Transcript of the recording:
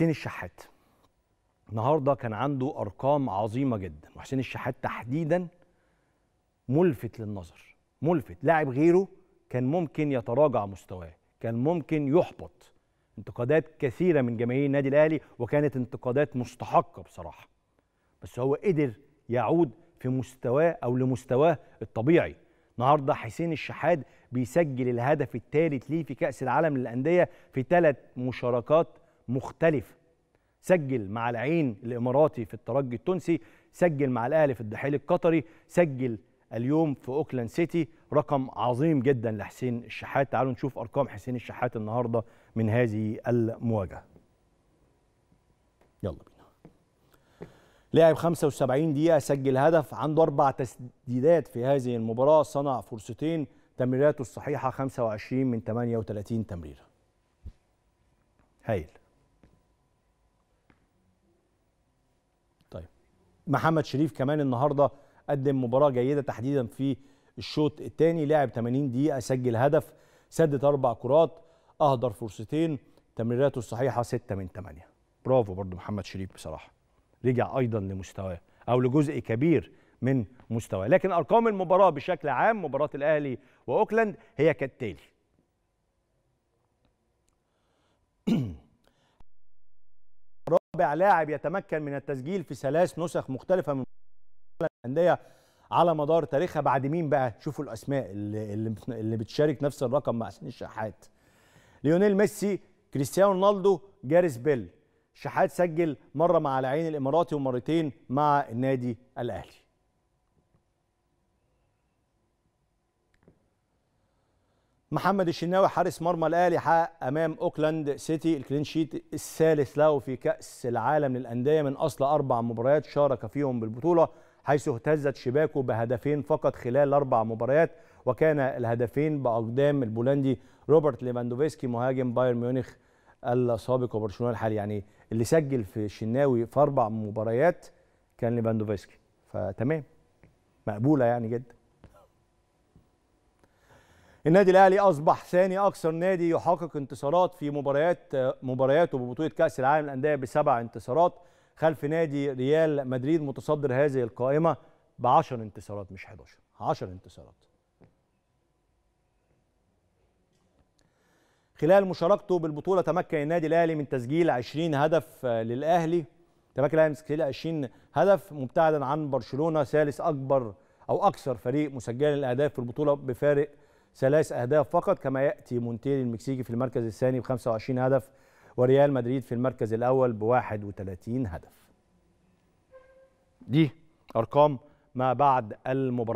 حسين الشحات النهارده كان عنده ارقام عظيمه جدا وحسين الشحات تحديدا ملفت للنظر ملفت لاعب غيره كان ممكن يتراجع مستواه كان ممكن يحبط انتقادات كثيره من جماهير النادي الاهلي وكانت انتقادات مستحقه بصراحه بس هو قدر يعود في مستواه او لمستواه الطبيعي النهارده حسين الشحات بيسجل الهدف الثالث ليه في كاس العالم للانديه في ثلاث مشاركات مختلفه سجل مع العين الاماراتي في الترجي التونسي سجل مع الاهلي في الدحيل القطري سجل اليوم في اوكلاند سيتي رقم عظيم جدا لحسين الشحات تعالوا نشوف ارقام حسين الشحات النهارده من هذه المواجهه يلا بينا لاعب 75 دقيقه سجل هدف عنده اربع تسديدات في هذه المباراه صنع فرصتين تمريراته الصحيحه 25 من 38 تمريره هايل محمد شريف كمان النهارده قدم مباراه جيده تحديدا في الشوط الثاني لعب 80 دقيقه سجل هدف سدد اربع كرات اهدر فرصتين تمريراته الصحيحه 6 من 8 برافو برضو محمد شريف بصراحه رجع ايضا لمستواه او لجزء كبير من مستواه لكن ارقام المباراه بشكل عام مباراه الاهلي واوكلاند هي كالتالي رابع لاعب يتمكن من التسجيل في ثلاث نسخ مختلفة من الأندية على مدار تاريخها بعد مين بقى؟ شوفوا الأسماء اللي, اللي بتشارك نفس الرقم مع حسين الشحات. ليونيل ميسي، كريستيانو رونالدو، جاريس بيل. شحات سجل مرة مع العين الإماراتي ومرتين مع النادي الأهلي. محمد الشناوي حارس مرمى الاهلي حقق امام اوكلاند سيتي الكلين شيت الثالث له في كاس العالم للانديه من اصل اربع مباريات شارك فيهم بالبطوله حيث اهتزت شباكه بهدفين فقط خلال اربع مباريات وكان الهدفين باقدام البولندي روبرت ليفاندوفسكي مهاجم بايرن ميونخ السابق وبرشلونه الحالي يعني اللي سجل في الشناوي في اربع مباريات كان ليفاندوفسكي فتمام مقبوله يعني جدا النادي الاهلي اصبح ثاني اكثر نادي يحقق انتصارات في مباريات مبارياته ببطوله كاس العالم للانديه بسبع انتصارات خلف نادي ريال مدريد متصدر هذه القائمه ب 10 انتصارات مش 11 10 انتصارات خلال مشاركته بالبطوله تمكن النادي الاهلي من تسجيل 20 هدف آه، للاهلي تمكن الاهلي من تسجيل 20 هدف مبتعدا عن برشلونه ثالث اكبر او اكثر فريق مسجلا الاهداف في البطوله بفارق ثلاث أهداف فقط كما يأتي مونتيل المكسيكي في المركز الثاني ب 25 هدف وريال مدريد في المركز الأول ب 31 هدف دي أرقام ما بعد المباراة